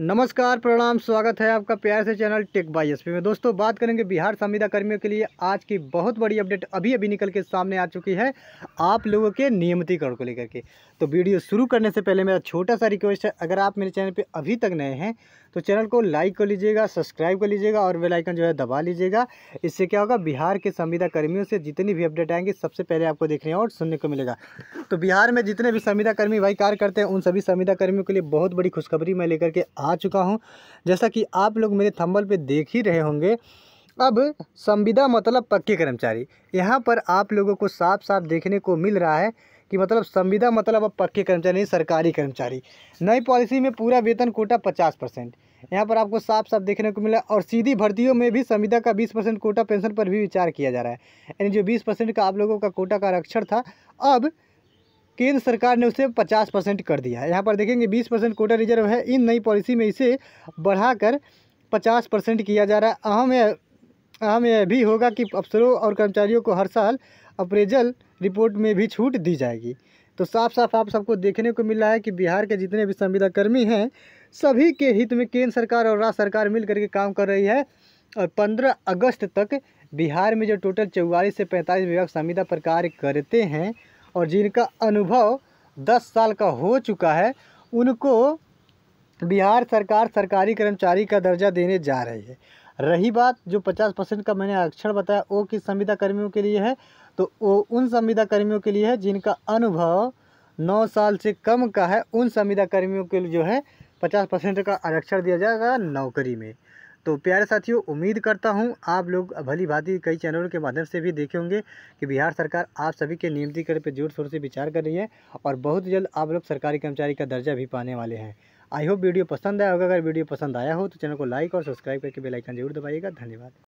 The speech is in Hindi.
नमस्कार प्रणाम स्वागत है आपका प्यार से चैनल टेक बाई एस में दोस्तों बात करेंगे बिहार संविदा कर्मियों के लिए आज की बहुत बड़ी अपडेट अभी अभी निकल के सामने आ चुकी है आप लोगों के नियमितीकरण को लेकर के तो वीडियो शुरू करने से पहले मेरा छोटा सा रिक्वेस्ट है अगर आप मेरे चैनल पे अभी तक नए हैं तो चैनल को लाइक कर लीजिएगा सब्सक्राइब कर लीजिएगा और वेलाइकन जो है दबा लीजिएगा इससे क्या होगा बिहार के संविदा कर्मियों से जितनी भी अपडेट आएंगी सबसे पहले आपको देखने और सुनने को मिलेगा तो बिहार में जितने भी संविदा कर्मी भाई कार्य करते हैं उन सभी संविदा कर्मियों के लिए बहुत बड़ी खुशखबरी मैं लेकर के आ चुका हूँ जैसा कि आप लोग मेरे थंबल पे देख ही रहे होंगे अब संविदा मतलब पक्के कर्मचारी यहाँ पर आप लोगों को साफ साफ देखने को मिल रहा है कि मतलब संविदा मतलब अब पक्के कर्मचारी नहीं सरकारी कर्मचारी नई पॉलिसी में पूरा वेतन कोटा पचास परसेंट यहाँ पर आपको साफ साफ देखने को मिला और सीधी भर्तियों में भी संविदा का बीस परसेंट कोटा पेंशन पर भी विचार किया जा रहा है यानी जो बीस परसेंट का आप लोगों का कोटा का आरक्षण था अब केंद्र सरकार ने उसे 50 परसेंट कर दिया है यहाँ पर देखेंगे 20 परसेंट कोटा रिजर्व है इन नई पॉलिसी में इसे बढ़ाकर 50 परसेंट किया जा रहा है अहम यह अहम यह भी होगा कि अफसरों और कर्मचारियों को हर साल अप्रेजल रिपोर्ट में भी छूट दी जाएगी तो साफ साफ आप सबको देखने को मिला है कि बिहार के जितने भी संविदाकर्मी हैं सभी के हित में केंद्र सरकार और राज्य सरकार मिल करके काम कर रही है और पंद्रह अगस्त तक बिहार में जो टोटल चौवालीस से पैंतालीस विभाग संविदा पर कार्य करते हैं और जिनका अनुभव दस साल का हो चुका है उनको बिहार सरकार सरकारी कर्मचारी का दर्जा देने जा रही है रही बात जो 50 परसेंट का मैंने आरक्षण बताया वो किस संविदा कर्मियों के लिए है तो वो उन संविदा कर्मियों के लिए है जिनका अनुभव नौ साल से कम का है उन संविदा कर्मियों के लिए जो है पचास परसेंट का आरक्षण दिया जाएगा नौकरी में तो प्यारे साथियों उम्मीद करता हूँ आप लोग भली भांति कई चैनलों के माध्यम से भी देखे होंगे कि बिहार सरकार आप सभी के नियमितीकरण पर जोर शोर से विचार कर रही है और बहुत जल्द आप लोग सरकारी कर्मचारी का दर्जा भी पाने वाले हैं आई होप वीडियो पसंद आया होगा अगर वीडियो पसंद आया हो तो चैनल को लाइक और सब्सक्राइब करके बेलाइकन जरूर दबाइएगा धन्यवाद